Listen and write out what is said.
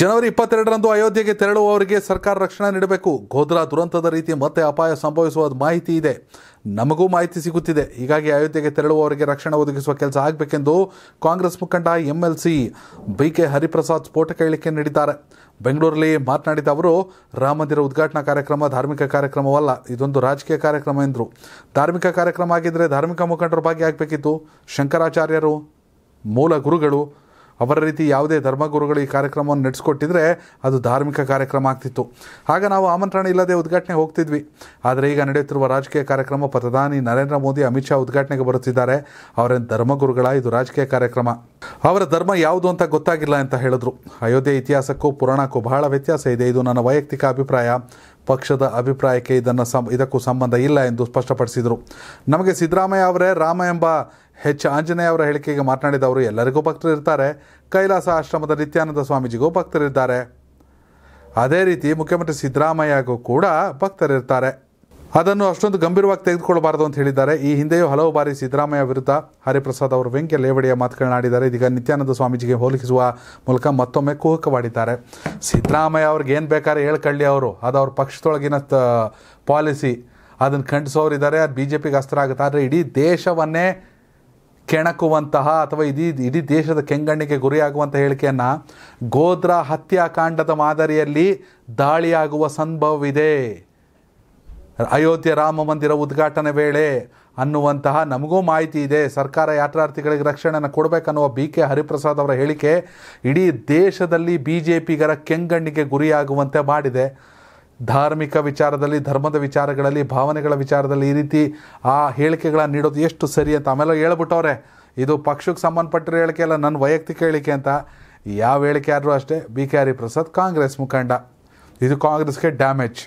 ಜನವರಿ ಇಪ್ಪತ್ತೆರಡರಂದು ಅಯೋಧ್ಯೆಗೆ ತೆರಳುವವರಿಗೆ ಸರ್ಕಾರ ರಕ್ಷಣೆ ನೀಡಬೇಕು ಗೋಧ್ರಾ ದುರಂತದ ರೀತಿ ಮತ್ತೆ ಅಪಾಯ ಸಂಭವಿಸುವ ಮಾಹಿತಿ ಇದೆ ನಮಗೂ ಮಾಹಿತಿ ಸಿಗುತ್ತಿದೆ ಹೀಗಾಗಿ ಅಯೋಧ್ಯೆಗೆ ತೆರಳುವವರಿಗೆ ರಕ್ಷಣೆ ಒದಗಿಸುವ ಕೆಲಸ ಆಗಬೇಕೆಂದು ಕಾಂಗ್ರೆಸ್ ಮುಖಂಡ MLC C B K Hariprasad ಸ್ಫೋಟಕ ಹೇಳಿಕೆ ನೀಡಿದ್ದಾರೆ ಬೆಂಗಳೂರಲ್ಲಿ ಮಾತನಾಡಿದ ಅವರು ರಾಮ ಮಂದಿರ ಉದ್ಘಾಟನಾ ಕಾರ್ಯಕ್ರಮ ಧಾರ್ಮಿಕ ಕಾರ್ಯಕ್ರಮವಲ್ಲ ಇದೊಂದು ರಾಜಕೀಯ ಕಾರ್ಯಕ್ರಮ ಎಂದರು ಧಾರ್ಮಿಕ ಕಾರ್ಯಕ್ರಮ ಆಗಿದ್ದರೆ ಧಾರ್ಮಿಕ ಮುಖಂಡರು ಭಾಗಿಯಾಗಬೇಕಿತ್ತು ಶಂಕರಾಚಾರ್ಯರು ಮೂಲ ಗುರುಗಳು ಅವರ ರೀತಿ ಯಾವುದೇ ಧರ್ಮಗುರುಗಳು ಈ ಕಾರ್ಯಕ್ರಮವನ್ನು ನಡೆಸ್ಕೊಟ್ಟಿದ್ರೆ ಅದು ಧಾರ್ಮಿಕ ಕಾರ್ಯಕ್ರಮ ಆಗ್ತಿತ್ತು ಆಗ ನಾವು ಆಮಂತ್ರಣ ಇಲ್ಲದೆ ಉದ್ಘಾಟನೆ ಹೋಗ್ತಿದ್ವಿ ಆದರೆ ಈಗ ನಡೆಯುತ್ತಿರುವ ರಾಜಕೀಯ ಕಾರ್ಯಕ್ರಮ ಪ್ರಧಾನಿ ನರೇಂದ್ರ ಮೋದಿ ಅಮಿತ್ ಶಾ ಉದ್ಘಾಟನೆಗೆ ಬರುತ್ತಿದ್ದಾರೆ ಅವರೇನು ಧರ್ಮಗುರುಗಳ ಇದು ರಾಜಕೀಯ ಕಾರ್ಯಕ್ರಮ ಅವರ ಧರ್ಮ ಯಾವುದು ಅಂತ ಗೊತ್ತಾಗಿಲ್ಲ ಅಂತ ಹೇಳಿದ್ರು ಅಯೋಧ್ಯೆ ಇತಿಹಾಸಕ್ಕೂ ಪುರಾಣಕ್ಕೂ ಬಹಳ ವ್ಯತ್ಯಾಸ ಇದೆ ಇದು ನನ್ನ ವೈಯಕ್ತಿಕ ಅಭಿಪ್ರಾಯ ಪಕ್ಷದ ಅಭಿಪ್ರಾಯಕ್ಕೆ ಇದನ್ನು ಸಂ ಇದಕ್ಕೂ ಸಂಬಂಧ ಇಲ್ಲ ಎಂದು ಸ್ಪಷ್ಟಪಡಿಸಿದರು ನಮಗೆ ಸಿದ್ದರಾಮಯ್ಯ ಅವರೇ ರಾಮ ಎಂಬ ಹೆಚ್ ಆಂಜನೇಯ ಅವರ ಹೇಳಿಕೆಗೆ ಮಾತನಾಡಿದವರು ಎಲ್ಲರಿಗೂ ಭಕ್ತರು ಇರ್ತಾರೆ ಕೈಲಾಸ ಆಶ್ರಮದ ನಿತ್ಯಾನಂದ ಸ್ವಾಮೀಜಿಗೂ ಭಕ್ತರಿದ್ದಾರೆ ಅದೇ ರೀತಿ ಮುಖ್ಯಮಂತ್ರಿ ಸಿದ್ದರಾಮಯ್ಯಗೂ ಕೂಡ ಭಕ್ತರಿರ್ತಾರೆ ಅದನ್ನು ಅಷ್ಟೊಂದು ಗಂಭೀರವಾಗಿ ತೆಗೆದುಕೊಳ್ಳಬಾರದು ಅಂತ ಹೇಳಿದ್ದಾರೆ ಈ ಹಿಂದೆಯೂ ಹಲವು ಬಾರಿ ಸಿದ್ದರಾಮಯ್ಯ ವಿರುದ್ಧ ಹರಿಪ್ರಸಾದ್ ಅವರು ವೆಂಕ್ಯ ಲೇವಡಿಯ ಆಡಿದ್ದಾರೆ ಇದೀಗ ನಿತ್ಯಾನಂದ ಸ್ವಾಮೀಜಿಗೆ ಹೋಲಿಸುವ ಮೂಲಕ ಮತ್ತೊಮ್ಮೆ ಕುಹುಕವಾಡಿದ್ದಾರೆ ಸಿದ್ದರಾಮಯ್ಯ ಅವ್ರಿಗೆ ಏನು ಬೇಕಾದ್ರೆ ಹೇಳ್ಕೊಳ್ಳಿ ಅವರು ಅದು ಅವ್ರ ಪಕ್ಷದೊಳಗಿನ ಪಾಲಿಸಿ ಅದನ್ನು ಇದ್ದಾರೆ ಅದು ಬಿ ಜೆ ಪಿಗೆ ಅಸ್ತ್ರ ಆಗುತ್ತೆ ಆದರೆ ಇಡೀ ದೇಶವನ್ನೇ ಕೆಣಕುವಂತಹ ಅಥವಾ ಇಡೀ ಇಡೀ ದೇಶದ ಕೆಂಗಣ್ಣಿಗೆ ಗುರಿಯಾಗುವಂಥ ಹೇಳಿಕೆಯನ್ನು ಗೋದ್ರಾ ಹತ್ಯಾಕಾಂಡದ ಮಾದರಿಯಲ್ಲಿ ದಾಳಿಯಾಗುವ ಸಂಭವವಿದೆ ಅಯೋಧ್ಯೆ ರಾಮ ಮಂದಿರ ಉದ್ಘಾಟನೆ ವೇಳೆ ಅನ್ನುವಂತಹ ನಮಗೂ ಮಾಹಿತಿ ಇದೆ ಸರ್ಕಾರ ಯಾತ್ರಾರ್ಥಿಗಳಿಗೆ ರಕ್ಷಣೆಯನ್ನು ಕೊಡಬೇಕನ್ನುವ ಬಿ ಕೆ ಹರಿಪ್ರಸಾದ್ ಅವರ ಹೇಳಿಕೆ ಇಡೀ ದೇಶದಲ್ಲಿ ಬಿ ಜೆ ಪಿಗರ ಕೆಂಗಣ್ಣಿಗೆ ಗುರಿಯಾಗುವಂತೆ ಮಾಡಿದೆ ಧಾರ್ಮಿಕ ವಿಚಾರದಲ್ಲಿ ಧರ್ಮದ ವಿಚಾರಗಳಲ್ಲಿ ಭಾವನೆಗಳ ವಿಚಾರದಲ್ಲಿ ಈ ರೀತಿ ಆ ಹೇಳಿಕೆಗಳನ್ನು ನೀಡೋದು ಎಷ್ಟು ಸರಿ ಅಂತ ಆಮೇಲೆ ಹೇಳ್ಬಿಟ್ಟವ್ರೆ ಇದು ಪಕ್ಷಕ್ಕೆ ಸಂಬಂಧಪಟ್ಟಿರೋ ಹೇಳಿಕೆ ಅಲ್ಲ ನನ್ನ ವೈಯಕ್ತಿಕ ಹೇಳಿಕೆ ಅಂತ ಯಾವ ಹೇಳಿಕೆ ಆದರೂ ಅಷ್ಟೇ ಬಿ ಕೆ ಹರಿಪ್ರಸಾದ್ ಕಾಂಗ್ರೆಸ್ ಮುಖಂಡ ಇದು ಕಾಂಗ್ರೆಸ್ಗೆ ಡ್ಯಾಮೇಜ್